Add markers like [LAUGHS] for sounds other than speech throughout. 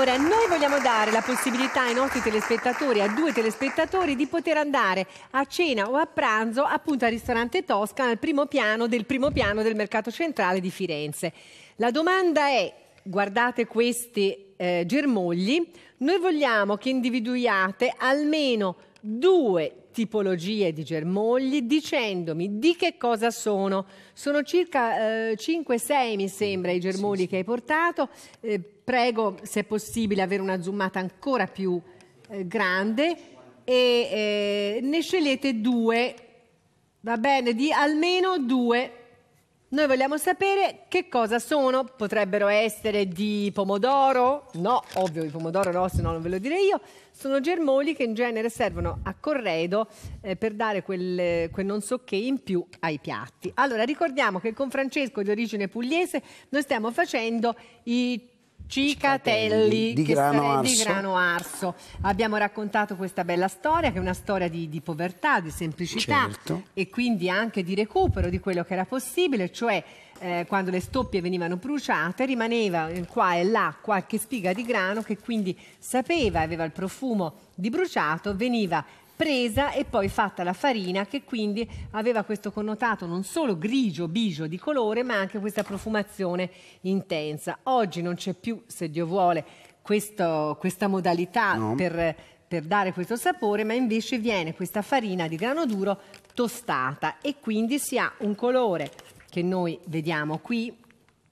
Allora, noi vogliamo dare la possibilità ai nostri telespettatori, a due telespettatori, di poter andare a cena o a pranzo appunto al ristorante Tosca, al primo piano del primo piano del mercato centrale di Firenze. La domanda è, guardate questi eh, germogli, noi vogliamo che individuiate almeno due tipologie di germogli dicendomi di che cosa sono. Sono circa eh, 5-6 mi sembra i germogli sì, sì. che hai portato. Eh, prego se è possibile avere una zoomata ancora più eh, grande e eh, ne scegliete due, va bene, di almeno due. Noi vogliamo sapere che cosa sono, potrebbero essere di pomodoro, no, ovvio di pomodoro no, no non ve lo direi io, sono germogli che in genere servono a corredo eh, per dare quel, eh, quel, non so che in più ai piatti. Allora ricordiamo che con Francesco di origine pugliese noi stiamo facendo i Cicatelli di grano, di grano, Arso. Abbiamo raccontato questa bella storia, che è una storia di, di povertà, di semplicità certo. e quindi anche di recupero di quello che era possibile, cioè eh, quando le stoppie venivano bruciate rimaneva qua e là qualche spiga di grano che quindi sapeva, aveva il profumo di bruciato, veniva presa e poi fatta la farina che quindi aveva questo connotato non solo grigio, bigio di colore ma anche questa profumazione intensa. Oggi non c'è più, se Dio vuole, questo, questa modalità no. per, per dare questo sapore ma invece viene questa farina di grano duro tostata e quindi si ha un colore che noi vediamo qui,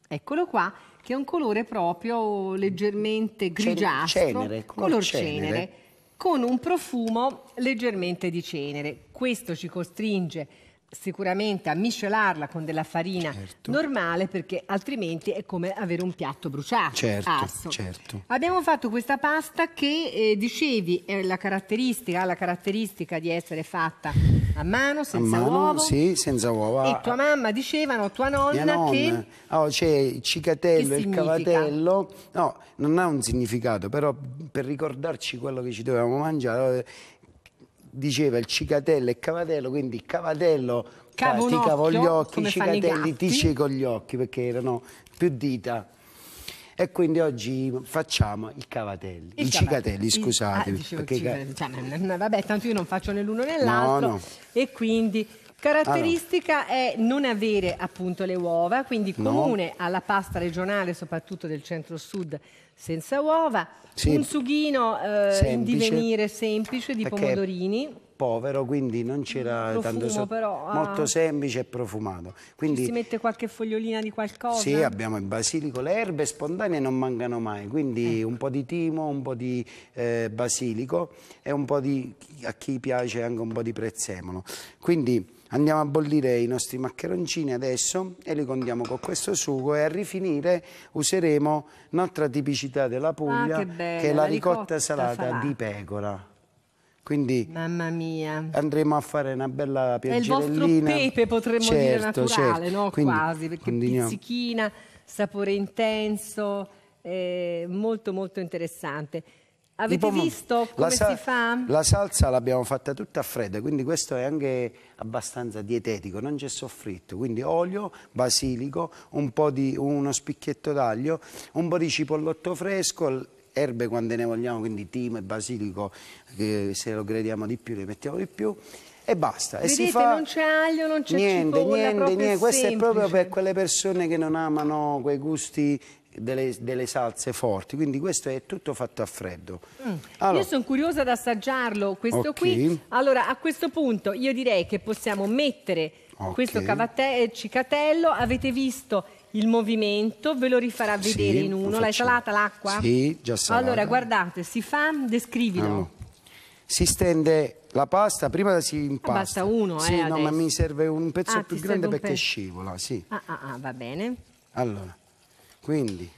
eccolo qua, che è un colore proprio leggermente grigiastro, cenere, color cenere. cenere con un profumo leggermente di cenere. Questo ci costringe sicuramente a miscelarla con della farina certo. normale perché altrimenti è come avere un piatto bruciato. Certo, certo. Abbiamo fatto questa pasta che eh, dicevi è la caratteristica, ha la caratteristica di essere fatta a mano, senza a mano, uovo. Sì, senza uova. E tua mamma dicevano, tua nonna, nonna. che... Oh, c'è il cicatello, il cavatello. No, non ha un significato, però per ricordarci quello che ci dovevamo mangiare eh, diceva il cicatello e il cavatello, quindi cavatello cavo ti cavo gli occhi, cicatelli ti cieco gli occhi perché erano più dita. E quindi oggi facciamo i cavatelli, il i cicatelli, scusate. Ah, il, ah, perché... cioè, vabbè, tanto io non faccio né l'uno né l'altro. No, no. E quindi... Caratteristica ah, no. è non avere appunto le uova, quindi comune no. alla pasta regionale, soprattutto del centro-sud, senza uova. Sì. Un sughino eh, in divenire semplice di Perché pomodorini povero, quindi non c'era mm, profumo, tanto so però, ah. molto semplice e profumato. Quindi, Ci si mette qualche fogliolina di qualcosa? Sì, abbiamo il basilico, le erbe spontanee non mancano mai, quindi ecco. un po' di timo, un po' di eh, basilico e un po' di, a chi piace anche un po' di prezzemolo. Quindi andiamo a bollire i nostri maccheroncini adesso e li condiamo con questo sugo e a rifinire useremo un'altra tipicità della Puglia ah, che, che, è la, la ricotta, ricotta salata farà. di pecora. Quindi Mamma mia. andremo a fare una bella piangirellina. È il vostro pepe, potremmo certo, dire, naturale, certo. no? Quindi, Quasi, perché pizzichina, sapore intenso, eh, molto molto interessante. Avete tipo, visto come si fa? La salsa l'abbiamo fatta tutta a fredda, quindi questo è anche abbastanza dietetico, non c'è soffritto, quindi olio, basilico, un po' di uno spicchietto d'aglio, un po' di cipollotto fresco, erbe quante ne vogliamo, quindi timo e basilico, che se lo crediamo di più le mettiamo di più e basta. Vedete, e si fa... non c'è aglio, non c'è niente, cipolla, niente, niente. Semplice. Questo è proprio per quelle persone che non amano quei gusti delle, delle, salse forti, quindi questo è tutto fatto a freddo. Mm. Allora. Io sono curiosa ad assaggiarlo, questo okay. qui. Allora, a questo punto io direi che possiamo mettere okay. questo cavate- eh, cicatello, avete visto il movimento, ve lo rifarà sì, vedere in uno. L'hai salata l'acqua? Sì, già salata. Allora, guardate, si fa, descrivilo. No. Si stende la pasta, prima si ah, impasta. basta uno, eh, sì, eh, no, adesso. ma mi serve un pezzo ah, più grande perché pezzo. scivola, sì. Ah, ah, ah, va bene. Allora, quindi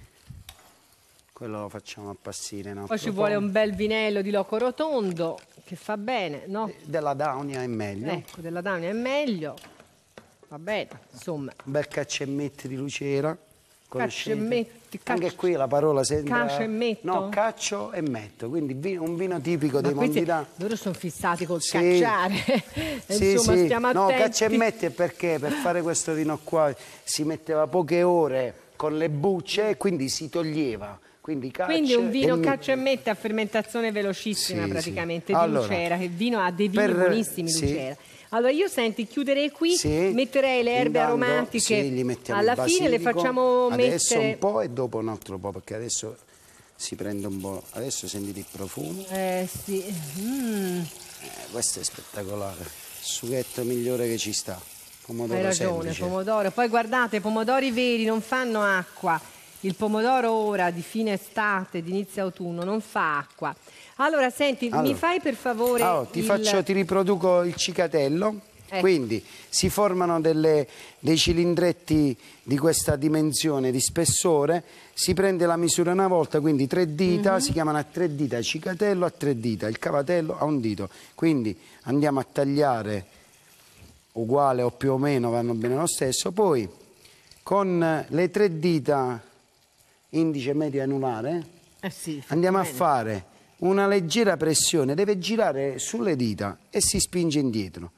quello lo facciamo appassire. No? Poi ci vuole un bel vinello di loco rotondo che fa bene, no? Eh, della Downia è meglio. Ecco, della Downia è meglio. Vabbè, insomma. Un bel cacciammetti di lucera. Cacciammetti, caccio. Anche qui la parola sembra... Caccio e metto? No, caccio e metto, quindi vino, un vino tipico Ma dei Mondità. Loro sono fissati col sì. cacciare. sì, [LAUGHS] Insomma, sì. stiamo attenti. No, caccio e è perché per fare questo vino qua si metteva poche ore con le bucce e quindi si toglieva. Quindi, quindi, un vino e caccia e mette a fermentazione velocissima sì, praticamente sì. di allora, lucera che vino ha dei vini per, buonissimi sì. lucera allora io senti, chiuderei qui, sì, metterei le erbe intanto, aromatiche. Sì, alla fine le facciamo mettere adesso un po' e dopo un altro po' perché adesso si prende un po'. Adesso sentite il profumo. Eh sì. Mm. Eh, questo è spettacolare. Il sughetto migliore che ci sta. Pomodoro Hai ragione, semplice. pomodoro. Poi guardate, pomodori veri non fanno acqua. Il pomodoro ora di fine estate, di inizio autunno non fa acqua. Allora, senti, allora. mi fai per favore... Oh, ti, il... faccio, ti riproduco il cicatello. Ecco. Quindi si formano delle, dei cilindretti di questa dimensione, di spessore, si prende la misura una volta, quindi tre dita, mm -hmm. si chiamano a tre dita cicatello, a tre dita il cavatello, a un dito. Quindi andiamo a tagliare uguale o più o meno, vanno bene lo stesso. Poi con le tre dita indice medio anulare eh sì, andiamo bene. a fare una leggera pressione, deve girare sulle dita e si spinge indietro.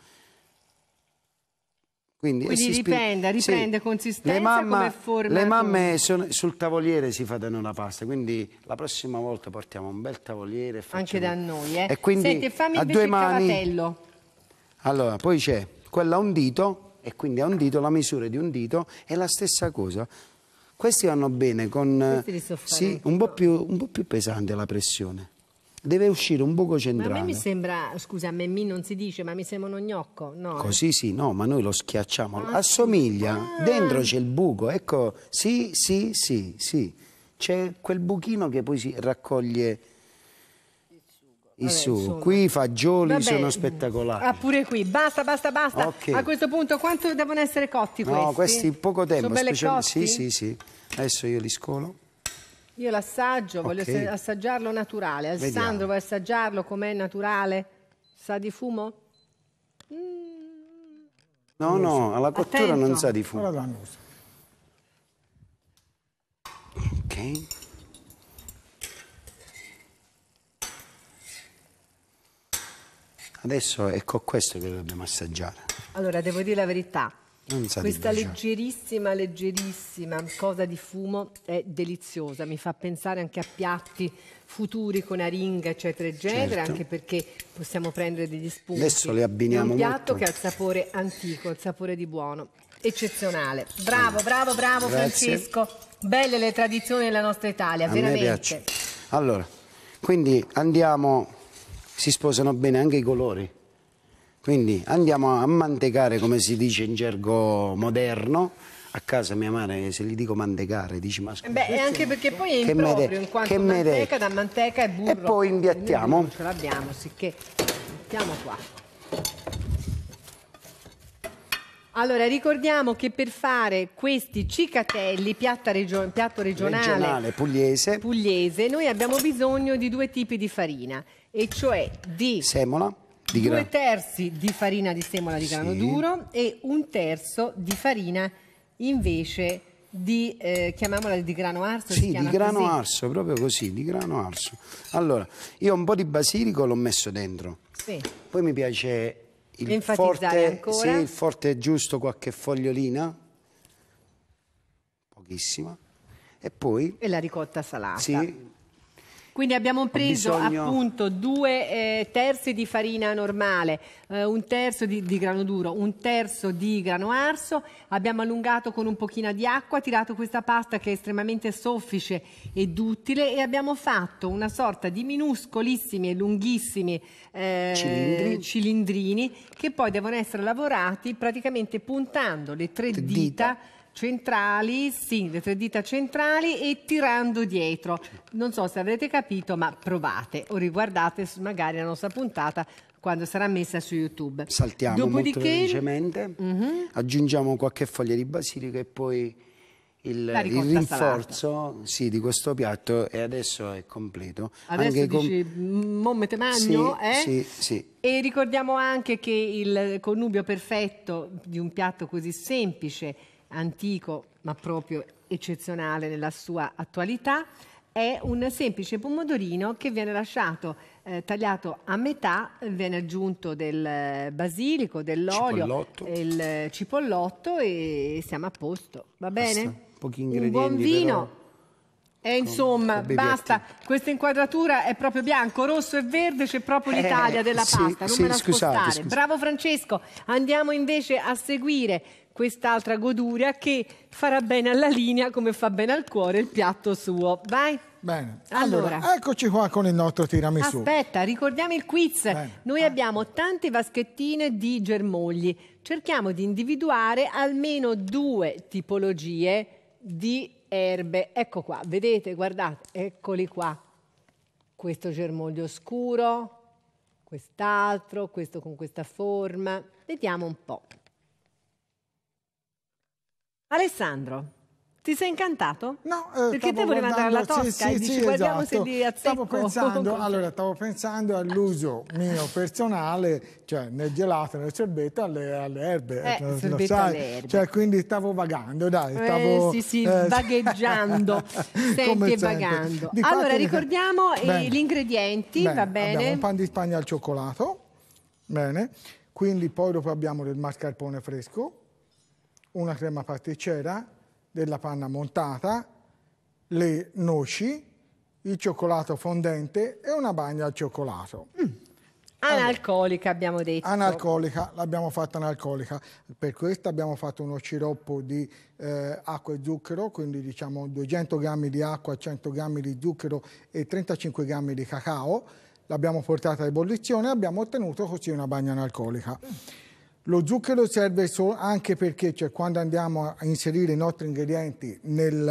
Quindi, Quindi dipende, dipende sì. consistenza le mamma, come forma. Le mamme sono, sul tavoliere si fa da noi pasta, quindi la prossima volta portiamo un bel tavoliere. Anche da noi, eh. E quindi Senti, fammi a due mani. Cavatello. Allora, poi c'è quella a un dito e quindi a un dito, la misura di un dito è la stessa cosa. Questi vanno bene con sì, un, po più, un po' più pesante la pressione deve uscire un buco centrale. Ma a me mi sembra, scusa, a me mi non si dice, ma mi sembra uno gnocco, no? Così sì, no, ma noi lo schiacciamo, ah. assomiglia, ah. dentro c'è il buco, ecco, sì, sì, sì, sì, c'è quel buchino che poi si raccoglie il suo. Qui i fagioli Vabbè. sono spettacolari. Ah, pure qui. Basta, basta, basta. Okay. A questo punto quanto devono essere cotti questi? No, questi in poco tempo. Sono belle special... Sì, sì, sì. Adesso io li scolo. Io l'assaggio, voglio assaggiarlo naturale. Alessandro, Vediamo. vuoi assaggiarlo com'è naturale? Sa di fumo? Mm. No, no, alla cottura Attento. non sa di fumo. ok. Adesso ecco questo che dobbiamo assaggiare. Allora, devo dire la verità. Questa leggerissima, leggerissima cosa di fumo è deliziosa, mi fa pensare anche a piatti futuri con aringa, eccetera, eccetera, certo. anche perché possiamo prendere degli spunti. Adesso le abbiniamo È un piatto molto. che ha il sapore antico, il sapore di buono, eccezionale. Bravo, bravo, bravo Grazie. Francesco. Belle le tradizioni della nostra Italia, a veramente. Me piace. Allora, quindi andiamo, si sposano bene anche i colori. Quindi andiamo a mantecare, come si dice in gergo moderno, a casa mia madre se gli dico mantecare dici ma scusa, beh anche perché poi è improprio in quanto che manteca da manteca e burro e poi impiattiamo ce l'abbiamo sicché mettiamo qua allora ricordiamo che per fare questi cicatelli regio piatto regionale, regionale pugliese. pugliese noi abbiamo bisogno di due tipi di farina e cioè di semola di gra... due terzi di farina di semola di grano sì. duro e un terzo di farina invece di, eh, chiamiamola di grano arso? Sì, di grano così? arso, proprio così, di grano arso. Allora, io un po' di basilico l'ho messo dentro. Sì. Poi mi piace il forte, sì, il forte giusto, qualche fogliolina, pochissima. E poi... E la ricotta salata. Sì, quindi abbiamo preso bisogno... appunto due eh, terzi di farina normale, eh, un terzo di, di, grano duro, un terzo di grano arso, abbiamo allungato con un pochino di acqua, tirato questa pasta che è estremamente soffice e duttile e abbiamo fatto una sorta di minuscolissimi e lunghissimi eh, cilindrini. cilindrini che poi devono essere lavorati praticamente puntando le tre dita, dita centrali, sì, le tre dita centrali e tirando dietro. Non so se avrete capito, ma provate o riguardate magari la nostra puntata quando sarà messa su YouTube. Saltiamo Dopodiché... molto velocemente, uh mhm. -huh. aggiungiamo qualche foglia di basilico e poi il, il rinforzo sì, di questo piatto e adesso è completo. Adesso anche dici, com... Mm, mette magno, sì, eh? sì, sì. E ricordiamo anche che il connubio perfetto di un piatto così semplice antico ma proprio eccezionale nella sua attualità, è un semplice pomodorino che viene lasciato eh, tagliato a metà, viene aggiunto del eh, basilico, dell'olio, cipollotto. il cipollotto e siamo a posto, va bene? Basta, pochi ingredienti. Un buon vino. Però... Eh, e insomma, basta, questa inquadratura è proprio bianco, rosso e verde, c'è proprio l'Italia eh, della pasta, sì, non sì, me la scusate, scusate. Bravo Francesco, andiamo invece a seguire quest'altra goduria che farà bene alla linea come fa bene al cuore il piatto suo. Vai. Bene, allora, allora eccoci qua con il nostro tiramisù. Aspetta, ricordiamo il quiz. Bene. Noi ah. abbiamo tante vaschettine di germogli. Cerchiamo di individuare almeno due tipologie di erbe. Ecco qua, vedete, guardate, eccoli qua. Questo germoglio scuro, quest'altro, questo con questa forma. Vediamo un po'. Alessandro, ti sei incantato? No, eh, perché te volevi andare alla Tosca sì, sì, e dici sì, guardiamo esatto. se li Stavo pensando, [LAUGHS] allora, stavo pensando all'uso mio personale, cioè nel gelato, nel sorbetto, alle, alle erbe. Eh, eh lo, sorbetto lo sai, alle erbe. Cioè, quindi stavo vagando, dai. Eh, stavo, eh, sì, sì, eh, [LAUGHS] vagheggiando. Senti e vagando. Di allora, ricordiamo eh, bene. gli ingredienti, bene, va bene? Abbiamo un pan di spagna al cioccolato, bene. Quindi poi dopo abbiamo del mascarpone fresco, una crema pasticcera, della panna montata, le noci, il cioccolato fondente e una bagna al cioccolato. Mm. Analcolica abbiamo detto. Analcolica, l'abbiamo fatta analcolica. Per questo abbiamo fatto uno sciroppo di eh, acqua e zucchero, quindi diciamo 200 g di acqua, 100 g di zucchero e 35 g di cacao. L'abbiamo portata a ebollizione e abbiamo ottenuto così una bagna analcolica. Mm. Lo zucchero serve so anche perché cioè, quando andiamo a inserire i nostri ingredienti nel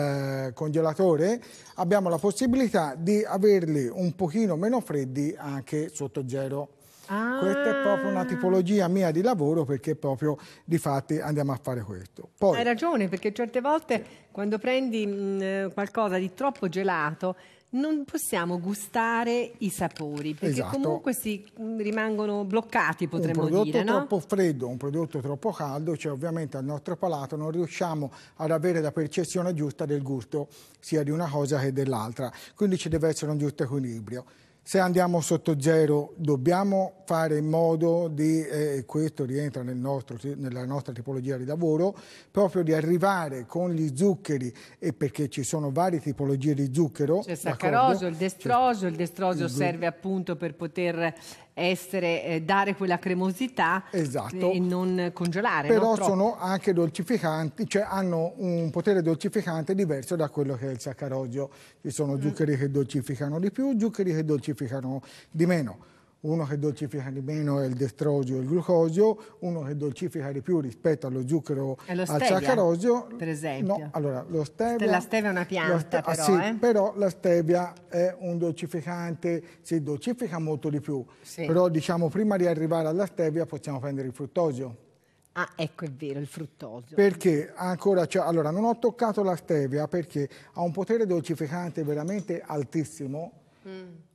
eh, congelatore abbiamo la possibilità di averli un pochino meno freddi anche sotto zero. Ah. Questa è ah. proprio una tipologia mia di lavoro perché proprio di fatti andiamo a fare questo. Poi, Hai ragione perché certe volte quando prendi mh, mm, qualcosa di troppo gelato non possiamo gustare i sapori perché esatto. comunque si mm, rimangono bloccati potremmo dire. Un prodotto dire, troppo no? freddo, un prodotto troppo caldo, cioè ovviamente al nostro palato non riusciamo ad avere la percezione giusta del gusto sia di una cosa che dell'altra, quindi ci deve essere un giusto equilibrio se andiamo sotto zero dobbiamo fare in modo di, e eh, questo rientra nel nostro, nella nostra tipologia di lavoro, proprio di arrivare con gli zuccheri, e perché ci sono varie tipologie di zucchero. C'è il saccaroso, il destrosio, il destrosio serve appunto per poter essere, eh, dare quella cremosità esatto. e non congelare. Però no? sono anche dolcificanti, cioè hanno un potere dolcificante diverso da quello che è il saccarosio. Ci sono mm. zuccheri che dolcificano di più, zuccheri che dolcificano di meno uno che dolcifica di meno è il destrosio e il glucosio, uno che dolcifica di più rispetto allo zucchero e lo al saccarosio. Per esempio. No, allora, lo stevia, la stevia è una pianta, ah, però, ah, sì, eh? però la stevia è un dolcificante, si dolcifica molto di più. Sì. Però diciamo prima di arrivare alla stevia possiamo prendere il fruttosio. Ah, ecco, è vero, il fruttosio. Perché ancora, cioè, allora, non ho toccato la stevia perché ha un potere dolcificante veramente altissimo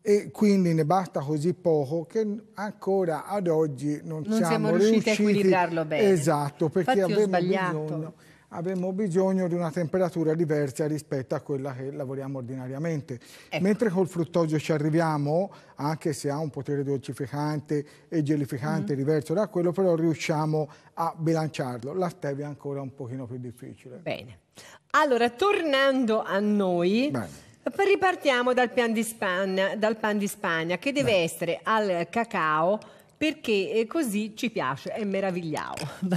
e quindi ne basta così poco che ancora ad oggi non, non siamo, siamo riusciti, riusciti a equilibrarlo bene. Esatto, perché abbiamo bisogno, abbiamo bisogno, di una temperatura diversa rispetto a quella che lavoriamo ordinariamente. Ecco. Mentre col fruttosio ci arriviamo, anche se ha un potere dolcificante e gelificante mm. diverso da quello, però riusciamo a bilanciarlo. La stevia è ancora un pochino più difficile. Bene. Allora, tornando a noi... Bene. Ripartiamo dal, pan di Spagna, pan di Spagna che deve Beh. essere al cacao perché eh, così ci piace, è meravigliao. [LAUGHS] [LAUGHS]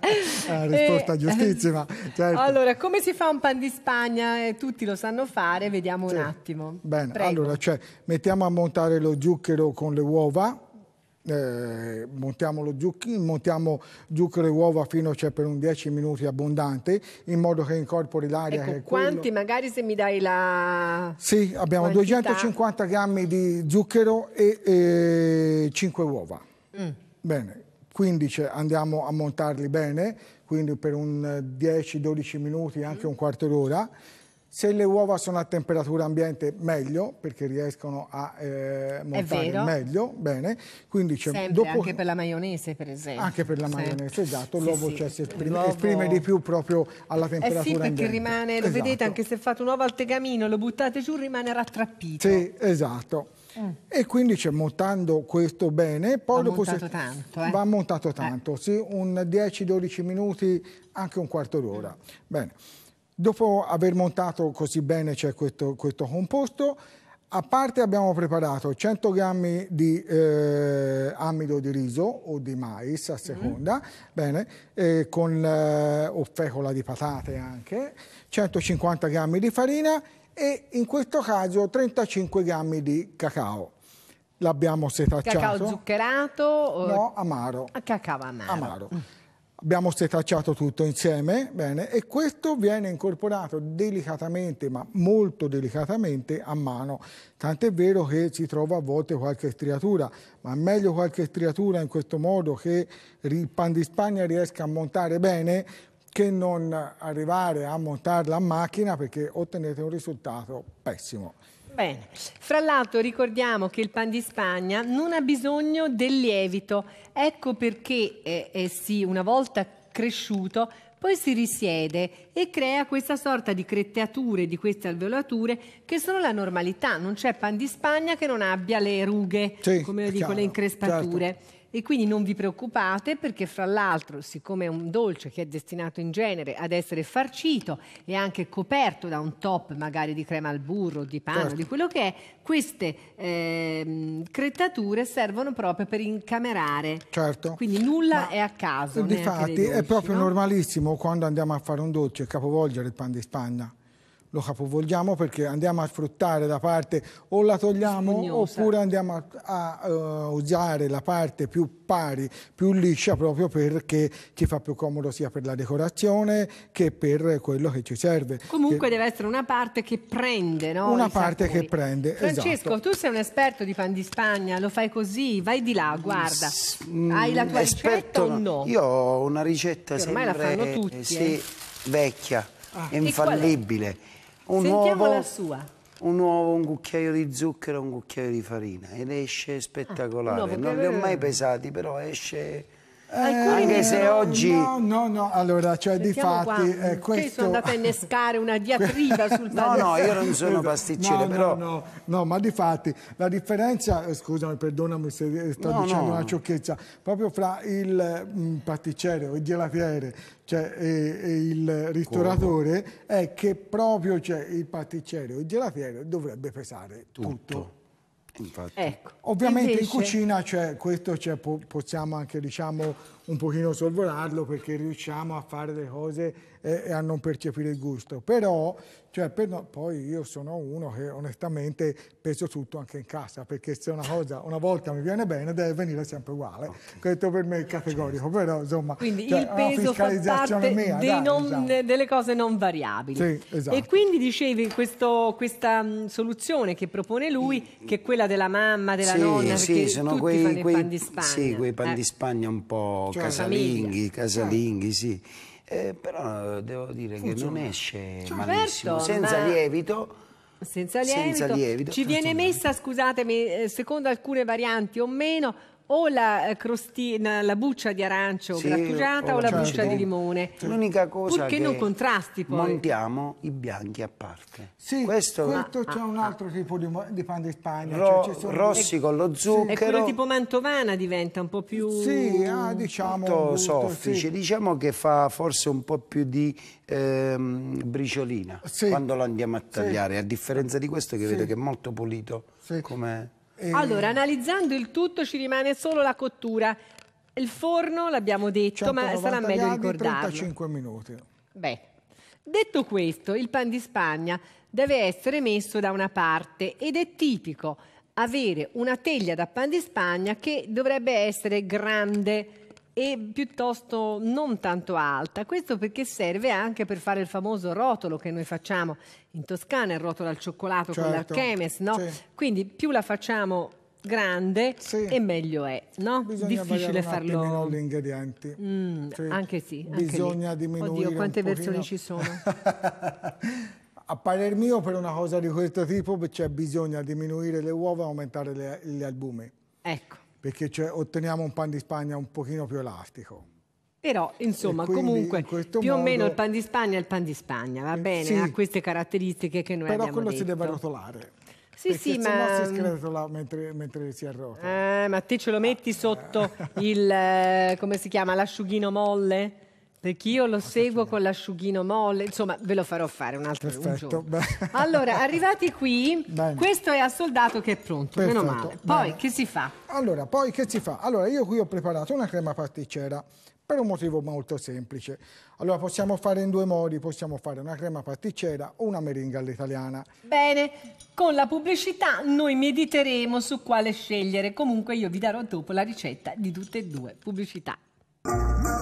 eh, risposta eh, giustissima. Certo. Allora, come si fa un pan di Spagna? Eh, tutti lo sanno fare, vediamo sì. un attimo. Bene, Prego. allora, cioè, mettiamo a montare lo zucchero con le uova eh, montiamo, lo zucchino, montiamo zucchero e uova fino cioè, per un 10 minuti abbondante in modo che incorpori l'aria. Ecco, quanti quello... magari se mi dai la Sì, abbiamo quantità. 250 grammi di zucchero e, e 5 uova. Mm. Bene, 15 andiamo a montarli bene, quindi per un 10-12 minuti, anche mm. un quarto d'ora se le uova sono a temperatura ambiente, meglio, perché riescono a eh, montare meglio, bene. Quindi Sempre, dopo... anche per la maionese, per esempio. Anche per la maionese, esatto. sì. esatto. L'uovo sì, cioè, si esprime, esprime, di più proprio alla temperatura eh sì, perché ambiente. rimane, esatto. lo vedete, anche se fate un uovo al tegamino, lo buttate giù, rimane rattrappito. Sì, esatto. Mm. E quindi cioè, montando questo bene, poi va dopo montato se... tanto, eh? va montato tanto, eh. sì, un 10-12 minuti, anche un quarto d'ora. Mm. Bene. Dopo aver montato così bene c'è cioè, questo, questo, composto, a parte abbiamo preparato 100 g di eh, amido di riso o di mais a seconda, mm. bene, eh, con, eh, o fecola di patate anche, 150 g di farina e in questo caso 35 g di cacao. L'abbiamo setacciato. Cacao zuccherato? O... No, amaro. Cacao amaro. Amaro. Mm abbiamo setacciato tutto insieme, bene, e questo viene incorporato delicatamente, ma molto delicatamente, a mano. Tant'è vero che si trova a volte qualche striatura, ma è meglio qualche striatura in questo modo che il pan di Spagna riesca a montare bene che non arrivare a montarla a macchina perché ottenete un risultato pessimo. Bene. Fra l'altro ricordiamo che il pan di Spagna non ha bisogno del lievito, ecco perché eh, eh sì, una volta cresciuto poi si risiede e crea questa sorta di creteature, di queste alveolature che sono la normalità, non c'è pan di Spagna che non abbia le rughe, sì, come lo dicono, le certo. increspature. Certo. E quindi non vi preoccupate perché fra l'altro, siccome è un dolce che è destinato in genere ad essere farcito e anche coperto da un top magari di crema al burro, di pane, certo. di quello che è, queste eh, crettature servono proprio per incamerare. Certo. Quindi nulla Ma è a caso. Difatti dolci, è proprio no? normalissimo quando andiamo a fare un dolce capovolgere il pan di Spagna lo capovolgiamo perché andiamo a sfruttare la parte o la togliamo Spugnosa. oppure andiamo a, a uh, usare la parte più pari, più liscia proprio perché ci fa più comodo sia per la decorazione che per quello che ci serve. Comunque che... deve essere una parte che prende, no? Una parte sapori. che prende. Esatto. Francesco, esatto. tu sei un esperto di pan di Spagna, lo fai così, vai di là, guarda. Mm, Hai la tua ricetta o no? Io ho una ricetta che ormai sempre, la fanno eh, tutti, sì, eh. vecchia, ah. infallibile Sentiamo uovo, la sua. Un uovo, un cucchiaio di zucchero e un cucchiaio di farina ed esce ah, spettacolare. Ah, non li ho mai pesati, però esce Alcuni eh, anche se oggi... No, no, no, allora, cioè di fatti... Eh, questo... sono andata a innescare una diatriba sul No, no, io non sono pasticcere, no, però... No, no, no, ma di fatti la differenza, eh, scusami, perdonami se eh, sto no, dicendo no. una sciocchezza, proprio fra il mm, pasticcere o il gelatiere cioè, e, e il ristoratore Come? è che proprio cioè, il pasticcere o il gelatiere dovrebbe pesare tutto. tutto Infatti. Ecco. Ovviamente Invece... in cucina cioè, questo cioè, possiamo anche diciamo, un pochino sorvolarlo perché riusciamo a fare le cose eh, e a non percepire il gusto. Però, cioè, per no, poi io sono uno che onestamente peso tutto anche in casa, perché se una cosa una volta mi viene bene deve venire sempre uguale. Okay. Questo per me è categorico, certo. però insomma... Quindi cioè, il peso fa parte mia, dai, non, diciamo. delle cose non variabili. Sì, esatto. E quindi dicevi questo, questa mm, soluzione che propone lui, mm. che è quella della mamma, della sì, nonna, sì, sono quei, quei, pan di Spagna. Sì, quei pan eh. di Spagna un po' cioè, Casalinghi, eh. Casalinghi, sì. Eh, però devo dire Funziona. che non esce cioè, malissimo, certo, senza ma... lievito. Senza lievito. senza lievito. Ci viene messa, scusatemi, eh, secondo alcune varianti o meno, o la eh, crostina, la buccia di arancio sì, grattugiata o, o la buccia di limone. L'unica cosa Purché che non contrasti poi. montiamo i bianchi a parte. Sì, questo, questo c'è un altro ah, tipo di, di pan di Spagna. Ro cioè sono... Rossi con lo zucchero. È quello tipo mantovana diventa un po' più... Sì, ah, diciamo... Molto soffice, sì. diciamo che fa forse un po' più di ehm, briciolina sì. quando lo andiamo a tagliare, sì. a differenza di questo che vedo che è molto pulito come... Eh. Allora, analizzando il tutto ci rimane solo la cottura. Il forno l'abbiamo detto, ma sarà meglio ricordarlo. 35 minuti. Beh, detto questo, il pan di Spagna deve essere messo da una parte ed è tipico avere una teglia da pan di Spagna che dovrebbe essere grande e piuttosto non tanto alta. Questo perché serve anche per fare il famoso rotolo che noi facciamo in Toscana, il rotolo al cioccolato certo. con l'Archemes, no? Sì. Quindi più la facciamo grande sì. e meglio è, no? Bisogna Difficile farlo. gli ingredienti. Mm, sì. Anche sì. Anche Bisogna lì. diminuire. Oddio, quante versioni ci sono? [LAUGHS] a parer mio, per una cosa di questo tipo c'è bisogno di diminuire le uova e aumentare le, gli albumi. Ecco perché cioè, otteniamo un pan di Spagna un pochino più elastico. Però, insomma, comunque, in più modo... o meno il pan di Spagna è il pan di Spagna, va eh, bene? Sì, ha queste caratteristiche che noi però abbiamo Però quello si deve rotolare. Sì, sì, ma... si mm, scherzola mentre, mentre si arrotola. Eh, ma te ce lo metti sotto eh. il, eh, come si chiama, l'asciughino molle? Perché io lo seguo con l'asciughino molle, insomma ve lo farò fare un altro Perfetto. Un [LAUGHS] allora, arrivati qui, Bene. questo è a soldato che è pronto, Perfetto. meno male. Poi Bene. che si fa? Allora, poi che si fa? Allora, io qui ho preparato una crema pasticcera per un motivo molto semplice. Allora, possiamo fare in due modi, possiamo fare una crema pasticcera o una meringa all'italiana. Bene, con la pubblicità noi mediteremo su quale scegliere. Comunque io vi darò dopo la ricetta di tutte e due. Pubblicità.